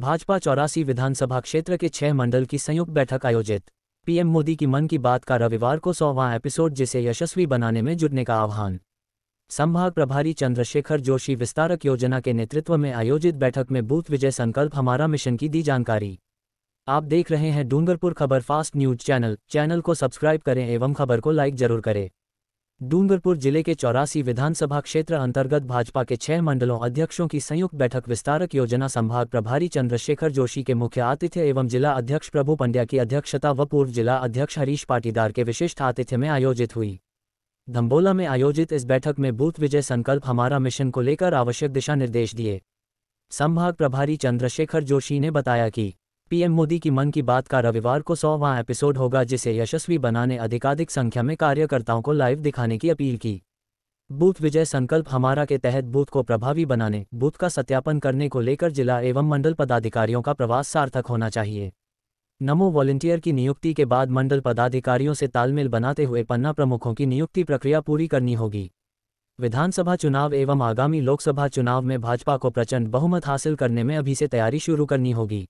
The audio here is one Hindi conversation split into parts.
भाजपा चौरासी विधानसभा क्षेत्र के छह मंडल की संयुक्त बैठक आयोजित पीएम मोदी की मन की बात का रविवार को सौवां एपिसोड जिसे यशस्वी बनाने में जुटने का आह्वान संभाग प्रभारी चंद्रशेखर जोशी विस्तारक योजना के नेतृत्व में आयोजित बैठक में बूथ विजय संकल्प हमारा मिशन की दी जानकारी आप देख रहे हैं डूंगरपुर खबर फास्ट न्यूज चैनल चैनल को सब्सक्राइब करें एवं खबर को लाइक जरूर करें डूंगरपुर जिले के चौरासी विधानसभा क्षेत्र अंतर्गत भाजपा के छह मंडलों अध्यक्षों की संयुक्त बैठक विस्तारक योजना संभाग प्रभारी चंद्रशेखर जोशी के मुख्य आतिथ्य एवं जिला अध्यक्ष प्रभु पंड्या की अध्यक्षता व पूर्व जिला अध्यक्ष हरीश पाटीदार के विशिष्ट आतिथ्य में आयोजित हुई धम्बोला में आयोजित इस बैठक में बूथ विजय संकल्प हमारा मिशन को लेकर आवश्यक दिशा निर्देश दिए संभाग प्रभारी चंद्रशेखर जोशी ने बताया कि पीएम मोदी की मन की बात का रविवार को सौवां एपिसोड होगा जिसे यशस्वी बनाने अधिकाधिक संख्या में कार्यकर्ताओं को लाइव दिखाने की अपील की बूथ विजय संकल्प हमारा के तहत बूथ को प्रभावी बनाने बूथ का सत्यापन करने को लेकर जिला एवं मंडल पदाधिकारियों का प्रवास सार्थक होना चाहिए नमो वॉलेंटियर की नियुक्ति के बाद मंडल पदाधिकारियों से तालमेल बनाते हुए पन्ना प्रमुखों की नियुक्ति प्रक्रिया पूरी करनी होगी विधानसभा चुनाव एवं आगामी लोकसभा चुनाव में भाजपा को प्रचंड बहुमत हासिल करने में अभी से तैयारी शुरू करनी होगी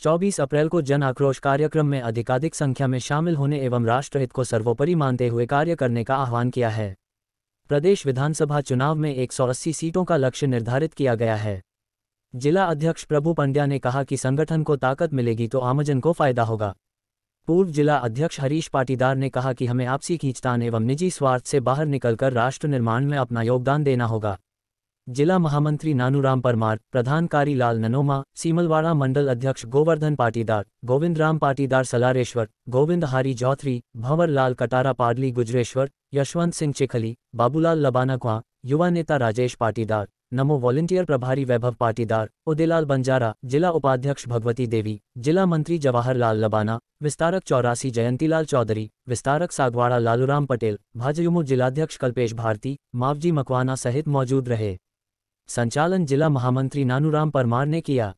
24 अप्रैल को जन आक्रोश कार्यक्रम में अधिकाधिक संख्या में शामिल होने एवं राष्ट्रहित को सर्वोपरि मानते हुए कार्य करने का आह्वान किया है प्रदेश विधानसभा चुनाव में एक सीटों का लक्ष्य निर्धारित किया गया है जिला अध्यक्ष प्रभु पंड्या ने कहा कि संगठन को ताकत मिलेगी तो आमजन को फायदा होगा पूर्व जिला अध्यक्ष हरीश पाटीदार ने कहा कि हमें आपसी खींचतान एवं निजी स्वार्थ से बाहर निकलकर राष्ट्र निर्माण में अपना योगदान देना होगा जिला महामंत्री नानूराम परमार प्रधान कारी लाल ननोमा सीमलवाड़ा मंडल अध्यक्ष गोवर्धन पाटीदार गोविंद राम पाटीदार सलारेश्वर गोविंद हारी जौथरी भंवर लाल कटारा पाडली गुजरेश्वर यशवंत सिंह चिखली बाबूलाल लबाना कुआ युवा नेता राजेश पाटीदार नमो वॉलंटियर प्रभारी वैभव पाटीदार उदेलाल बंजारा जिला उपाध्यक्ष भगवती देवी जिला मंत्री जवाहरलाल लबाना विस्तारक चौरासी जयंतीलाल चौधरी विस्तारक सागवाड़ा लालूराम पटेल भाजयुमो जिलाध्यक्ष कल्पेश भारती मावजी मकवाना सहित मौजूद रहे संचालन जिला महामंत्री नानूराम परमार ने किया